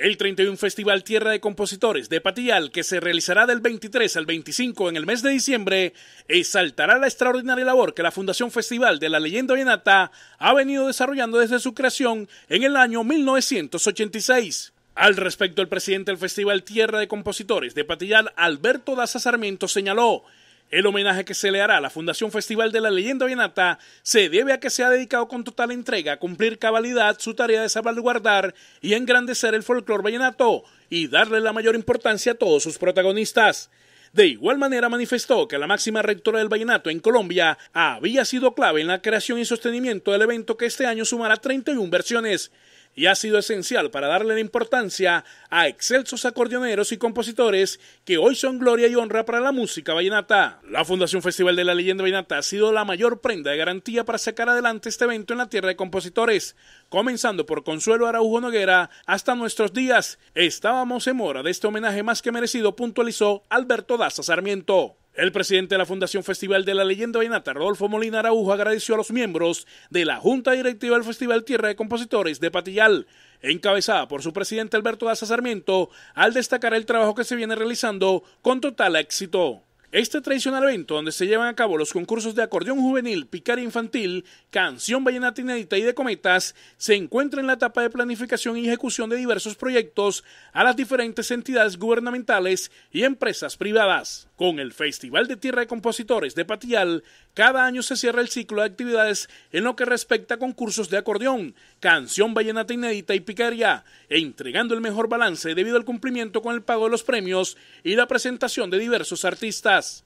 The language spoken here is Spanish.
El 31 Festival Tierra de Compositores de Patial, que se realizará del 23 al 25 en el mes de diciembre, exaltará la extraordinaria labor que la Fundación Festival de la Leyenda Vallenata ha venido desarrollando desde su creación en el año 1986. Al respecto, el presidente del Festival Tierra de Compositores de Patillal, Alberto Daza Sarmiento, señaló el homenaje que se le hará a la Fundación Festival de la Leyenda Vallenata se debe a que se ha dedicado con total entrega a cumplir cabalidad su tarea de salvaguardar y engrandecer el folclore vallenato y darle la mayor importancia a todos sus protagonistas. De igual manera manifestó que la máxima rectora del vallenato en Colombia había sido clave en la creación y sostenimiento del evento que este año sumará 31 versiones y ha sido esencial para darle la importancia a excelsos acordeoneros y compositores que hoy son gloria y honra para la música vallenata. La Fundación Festival de la Leyenda Vallenata ha sido la mayor prenda de garantía para sacar adelante este evento en la tierra de compositores, comenzando por Consuelo Araujo Noguera hasta nuestros días. Estábamos en mora de este homenaje más que merecido, puntualizó Alberto Daza Sarmiento. El presidente de la Fundación Festival de la Leyenda Vallenata, Rodolfo Molina Araujo, agradeció a los miembros de la Junta Directiva del Festival Tierra de Compositores de Patillal, encabezada por su presidente Alberto Daza Sarmiento, al destacar el trabajo que se viene realizando con total éxito. Este tradicional evento donde se llevan a cabo los concursos de acordeón juvenil, picaria infantil, canción vallenata inédita y de cometas, se encuentra en la etapa de planificación y ejecución de diversos proyectos a las diferentes entidades gubernamentales y empresas privadas. Con el Festival de Tierra de Compositores de Patial, cada año se cierra el ciclo de actividades en lo que respecta a concursos de acordeón, canción vallenata inédita y picaria, entregando el mejor balance debido al cumplimiento con el pago de los premios y la presentación de diversos artistas. Yes.